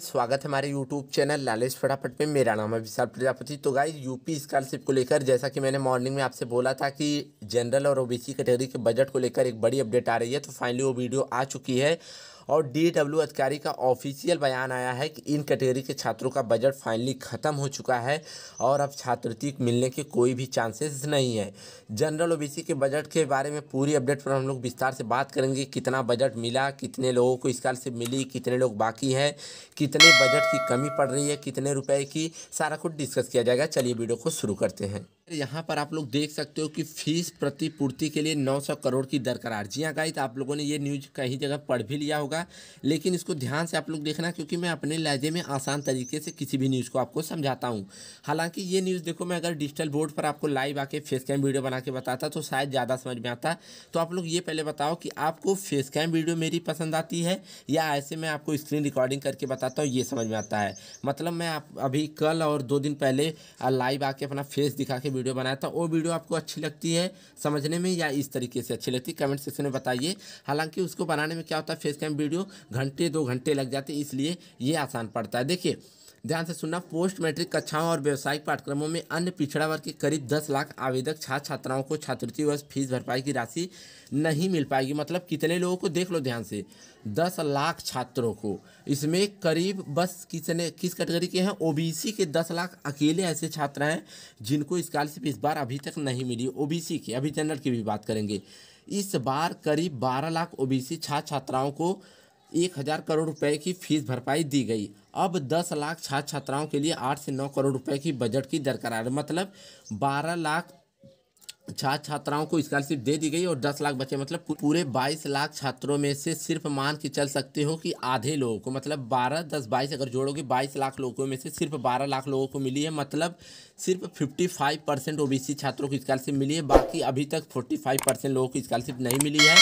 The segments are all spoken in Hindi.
स्वागत है हमारे यूट्यूब चैनल लालेश फटाफट में मेरा नाम है विशाल प्रजापति तो गाइस यूपी स्कॉलरशिप को लेकर जैसा कि मैंने मॉर्निंग में आपसे बोला था कि जनरल और ओबीसी कैटेगरी के बजट को लेकर एक बड़ी अपडेट आ रही है तो फाइनली वो वीडियो आ चुकी है और डी डब्ल्यू अधिकारी का ऑफिशियल बयान आया है कि इन कैटेगरी के छात्रों का बजट फाइनली ख़त्म हो चुका है और अब छात्रवृत्ति मिलने के कोई भी चांसेस नहीं है जनरल ओबीसी के बजट के बारे में पूरी अपडेट पर हम लोग विस्तार से बात करेंगे कितना बजट मिला कितने लोगों को स्कॉलरशिप मिली कितने लोग बाकी हैं कितने बजट की कमी पड़ रही है कितने रुपए की सारा कुछ डिस्कस किया जाएगा चलिए वीडियो को शुरू करते हैं यहाँ पर आप लोग देख सकते हो कि फीस प्रतिपूर्ति के लिए 900 करोड़ की दरकरार जी हाँ गाइस आप लोगों ने ये न्यूज़ कहीं जगह पढ़ भी लिया होगा लेकिन इसको ध्यान से आप लोग देखना क्योंकि मैं अपने लहजे में आसान तरीके से किसी भी न्यूज़ को आपको समझाता हूँ हालांकि ये न्यूज़ देखो मैं अगर डिजिटल बोर्ड पर आपको लाइव आके फेस कैम वीडियो बना के बताता तो शायद ज़्यादा समझ में आता तो आप लोग ये पहले बताओ कि आपको फेस कैम वीडियो मेरी पसंद आती है या ऐसे मैं आपको स्क्रीन रिकॉर्डिंग करके बताता हूँ ये समझ में आता है मतलब मैं आप अभी कल और दो दिन पहले लाइव आके अपना फेस दिखा के वीडियो बनाया था वो वीडियो आपको अच्छी लगती है समझने में या इस तरीके से अच्छी लगती है कमेंट सेक्शन में बताइए हालांकि उसको बनाने में क्या होता है फेस कैम वीडियो घंटे दो घंटे लग जाते इसलिए ये आसान पड़ता है देखिए ध्यान से सुनना पोस्ट मैट्रिक कक्षाओं और व्यावसायिक पाठ्यक्रमों में अन्य पिछड़ा वर्ग के करीब दस लाख आवेदक छात्र छात्राओं को छात्रवृत्ति व फीस भरपाई की राशि नहीं मिल पाएगी मतलब कितने लोगों को देख लो ध्यान से दस लाख छात्रों को इसमें करीब बस किसने किस कैटेगरी के हैं ओ के दस लाख अकेले ऐसे छात्र हैं जिनको स्कॉलरशिप इस बार अभी तक नहीं मिली ओबीसी के अभी जनरल की भी बात करेंगे इस बार करीब बारह लाख ओबीसी छात्र छात्राओं को एक हज़ार करोड़ रुपए की फीस भरपाई दी गई अब दस लाख छात्र छात्राओं के लिए आठ से नौ करोड़ रुपए की बजट की दरकरार मतलब बारह लाख छात्र छात्राओं को स्कॉलरशिप दे दी गई और दस लाख बच्चे मतलब पूरे बाईस लाख छात्रों में से सिर्फ मान के चल सकते हो कि आधे लोगों को मतलब बारह दस बाईस अगर जोड़ोगे बाईस लाख लोगों में से सिर्फ बारह लाख लोगों को मिली है मतलब सिर्फ 55 परसेंट ओ छात्रों को स्कॉलरशिप मिली है बाकी अभी तक 45 परसेंट लोगों को स्कॉलरशिप नहीं मिली है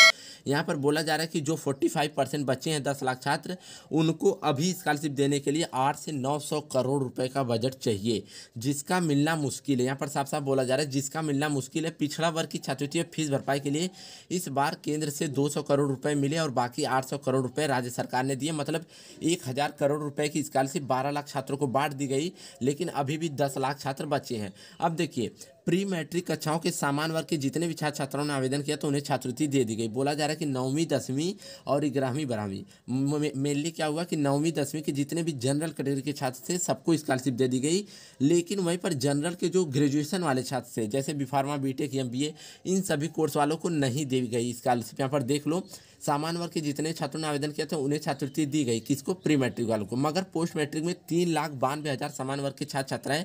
यहाँ पर बोला जा रहा है कि जो 45 परसेंट बच्चे हैं 10 लाख छात्र उनको अभी स्कॉलरशिप देने के लिए 8 से 900 करोड़ रुपए का बजट चाहिए जिसका मिलना मुश्किल है यहाँ पर साफ साफ बोला जा रहा है जिसका मिलना मुश्किल है पिछड़ा वर्ग की छात्रवृत्ति फीस भरपाई के लिए इस बार केंद्र से 200 करोड़ रुपए मिले और बाकी आठ करोड़ रुपये राज्य सरकार ने दिए मतलब एक करोड़ रुपए की स्कॉलरशिप बारह लाख छात्रों को बांट दी गई लेकिन अभी भी दस लाख छात्र बचे हैं अब देखिए प्री मैट्रिक कक्षाओं के सामान वर्ग के जितने भी छात्र छात्राओं ने आवेदन किया तो उन्हें छात्रवृत्ति दे दी गई बोला जा रहा है कि नौवीं दसवीं और ग्यारहवीं बारहवीं मेनली क्या हुआ कि नौवीं दसवीं के जितने भी जनरल कैटेगरी के छात्र थे सबको स्कॉलरशिप दे दी गई लेकिन वहीं पर जनरल के जो ग्रेजुएशन वाले छात्र थे जैसे B pharma B tech M इन सभी कोर्स वालों को नहीं दी गई स्कॉलरशिप यहाँ पर देख लो सामान्य वर्ग के जितने छात्रों ने आवेदन किया था उन्हें छात्रवृत्ति दी गई किसको प्री मैट्रिक वालों को मगर पोस्ट मैट्रिक में तीन लाख बानवे हज़ार सामान्य वर्ग के छात्र छात्राएं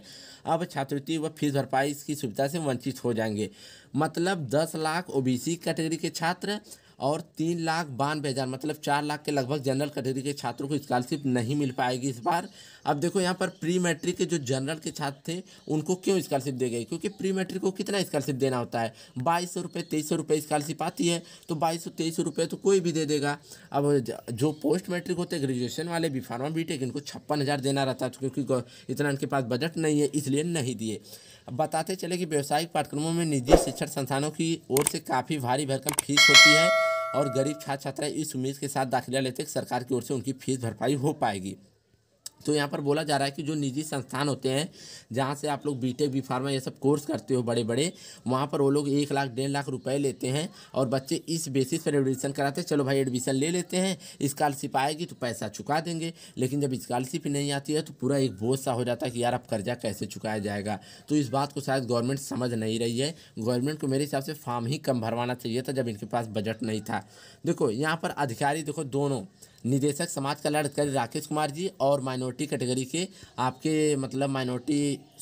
अब छात्रवृत्ति व फीस भरपाई इसकी सुविधा से वंचित हो जाएंगे मतलब दस लाख ओबीसी कैटेगरी के छात्र और तीन लाख बानवे हज़ार मतलब चार लाख के लगभग जनरल कैटेगरी के छात्रों को स्कॉलरशिप नहीं मिल पाएगी इस बार अब देखो यहाँ पर प्री मैट्रिक के जो जनरल के छात्र थे उनको क्यों स्कॉलरशिप दे गई क्योंकि प्री मैट्रिक को कितना स्कॉलरशिप देना होता है बाईस सौ रुपये तेईस सौ रुपये स्कॉलरशिप आती है तो बाईस सौ तेईस सौ रुपये तो कोई भी दे देगा अब जो पोस्ट मैट्रिक होते हैं ग्रेजुएशन वाले बी फार्मा बी टेक इनको छप्पन हज़ार देना रहता है क्योंकि इतना इनके पास बजट नहीं है इसलिए नहीं दिए बताते चले कि व्यावसायिक पाठ्यक्रमों में निजी शिक्षण संस्थानों की ओर से काफ़ी भारी भरकम फीस होती है और गरीब छात्र छात्राएं इस उम्मीद के साथ दाखिला लेते हैं कि सरकार की ओर से उनकी फीस भरपाई हो पाएगी तो यहाँ पर बोला जा रहा है कि जो निजी संस्थान होते हैं जहाँ से आप लोग बीटेक बी फार्मा ये सब कोर्स करते हो बड़े बड़े वहाँ पर वो लोग एक लाख डेढ़ लाख रुपए लेते हैं और बच्चे इस बेसिस पर एडमिशन कराते हैं चलो भाई एडमिशन ले लेते हैं स्कॉलरशिप आएगी तो पैसा चुका देंगे लेकिन जब स्कॉलरशिप नहीं आती है तो पूरा एक बोझ सा हो जाता है कि यार अब कर्जा कैसे चुकाया जाएगा तो इस बात को शायद गवर्नमेंट समझ नहीं रही है गवर्नमेंट को मेरे हिसाब से फार्म ही कम भरवाना चाहिए था जब इनके पास बजट नहीं था देखो यहाँ पर अधिकारी देखो दोनों निदेशक समाज कल्याण अधिकारी राकेश कुमार जी और माइनॉरिटी कैटेगरी के आपके मतलब माइनॉरिटी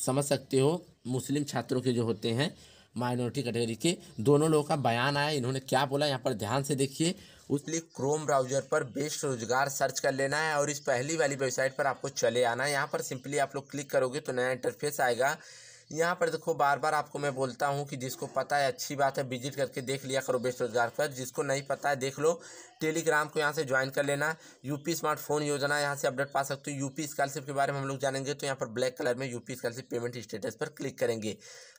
समझ सकते हो मुस्लिम छात्रों के जो होते हैं माइनॉरिटी कैटेगरी के दोनों लोगों का बयान आया इन्होंने क्या बोला यहाँ पर ध्यान से देखिए उसलिए क्रोम ब्राउजर पर बेस्ट रोजगार सर्च कर लेना है और इस पहली वाली वेबसाइट पर आपको चले आना है यहाँ पर सिंपली आप लोग क्लिक करोगे तो नया इंटरफेस आएगा यहाँ पर देखो बार बार आपको मैं बोलता हूँ कि जिसको पता है अच्छी बात है विजिट करके देख लिया करो बेस्ट रोजगार पर जिसको नहीं पता है देख लो टेलीग्राम को यहाँ से ज्वाइन कर लेना यूपी स्मार्टफोन योजना यहाँ से अपडेट पा सकते हो यूपी स्कॉलरशिप के बारे में हम लोग जानेंगे तो यहाँ पर ब्लैक कलर में यूपी स्कॉलरशिप पेमेंट स्टेटस पर क्लिक करेंगे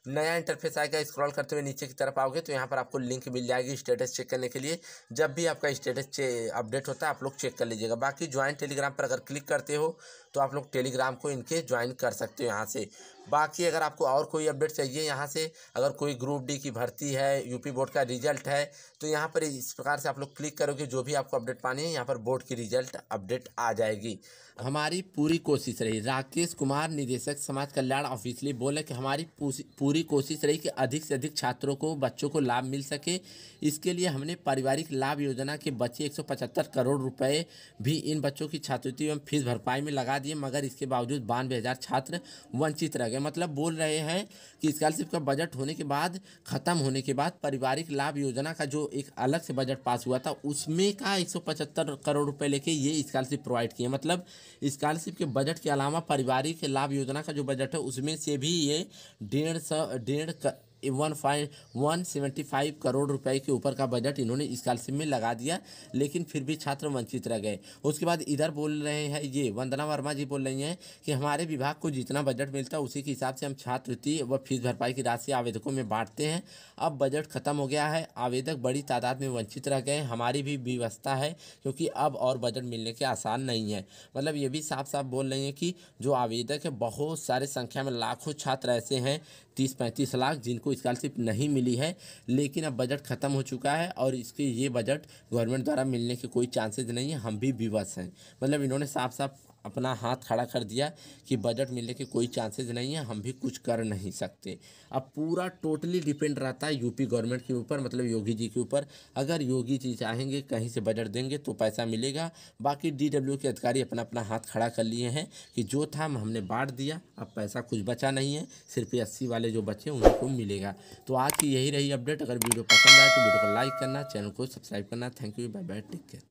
नया इंटरफेस आएगा स्क्रॉल करते हुए नीचे की तरफ आओगे तो यहाँ पर आपको लिंक मिल जाएगी स्टेटस चेक करने के लिए जब भी आपका स्टेटस अपडेट होता है आप लोग चेक कर लीजिएगा बाकी ज्वाइन टेलीग्राम पर अगर क्लिक करते हो तो आप लोग टेलीग्राम को इनके ज्वाइन कर सकते हो यहाँ से बाकी अगर आपको और कोई अपडेट चाहिए यहाँ से अगर कोई ग्रुप डी की भर्ती है यूपी बोर्ड का रिजल्ट है तो यहाँ पर इस प्रकार से आप लोग क्लिक करोगे जो भी आपको अपडेट पानी है यहाँ पर बोर्ड की रिजल्ट अपडेट आ जाएगी हमारी पूरी कोशिश रही राकेश कुमार निदेशक समाज कल्याण ऑफिसली बोले कि हमारी पूरी कोशिश रही कि अधिक से अधिक छात्रों को बच्चों को लाभ मिल सके इसके लिए हमने पारिवारिक लाभ योजना के बच्चे एक करोड़ रुपये भी इन बच्चों की छात्रवृत्ति एवं फीस भरपाई में लगा दिए मगर इसके बावजूद बानवे छात्र वंचित रह गए मतलब बोल रहे हैं कि स्कॉलरशिप का बजट होने के बाद ख़त्म होने के बाद पारिवारिक लाभ योजना का जो एक अलग से बजट पास हुआ था उसमें का एक करोड़ रुपये लेके ये स्कॉलरशिप प्रोवाइड किए मतलब स्कॉलरशिप के बजट के अलावा पारिवारिक लाभ योजना का जो बजट है उसमें से भी ये डेढ़ सौ डेढ़ one five one seventy five crore रुपए के ऊपर का बजट इन्होंने स्कॉलरशिप में लगा दिया लेकिन फिर भी छात्र वंचित रह गए उसके बाद इधर बोल रहे हैं ये वंदना वर्मा जी बोल रही हैं कि हमारे विभाग को जितना बजट मिलता है उसी के हिसाब से हम छात्रवृत्ति व फीस भरपाई की राशि आवेदकों में बांटते हैं अब बजट खत्म हो गया है आवेदक बड़ी तादाद में वंचित रह गए हमारी भी व्यवस्था है क्योंकि अब और बजट मिलने के आसान नहीं है मतलब ये भी साफ साफ बोल रही हैं कि जो आवेदक है बहुत सारे संख्या में लाखों छात्र ऐसे हैं तीस पैंतीस लाख जिनको को स्कॉलरशिप नहीं मिली है लेकिन अब बजट ख़त्म हो चुका है और इसके ये बजट गवर्नमेंट द्वारा मिलने के कोई चांसेज नहीं है हम भी विवश हैं मतलब इन्होंने साफ साफ अपना हाथ खड़ा कर दिया कि बजट मिलने के कोई चांसेस नहीं है हम भी कुछ कर नहीं सकते अब पूरा टोटली डिपेंड रहता है यूपी गवर्नमेंट के ऊपर मतलब योगी जी के ऊपर अगर योगी जी चाहेंगे कहीं से बजट देंगे तो पैसा मिलेगा बाकी डीडब्ल्यू के अधिकारी अपना अपना हाथ खड़ा कर लिए हैं कि जो था हमने बांट दिया अब पैसा कुछ बचा नहीं है सिर्फ अस्सी वाले जो बचे उनको मिलेगा तो आज की यही रही अपडेट अगर वीडियो पसंद आए तो वीडियो को लाइक करना चैनल को सब्सक्राइब करना thank you bye bye take care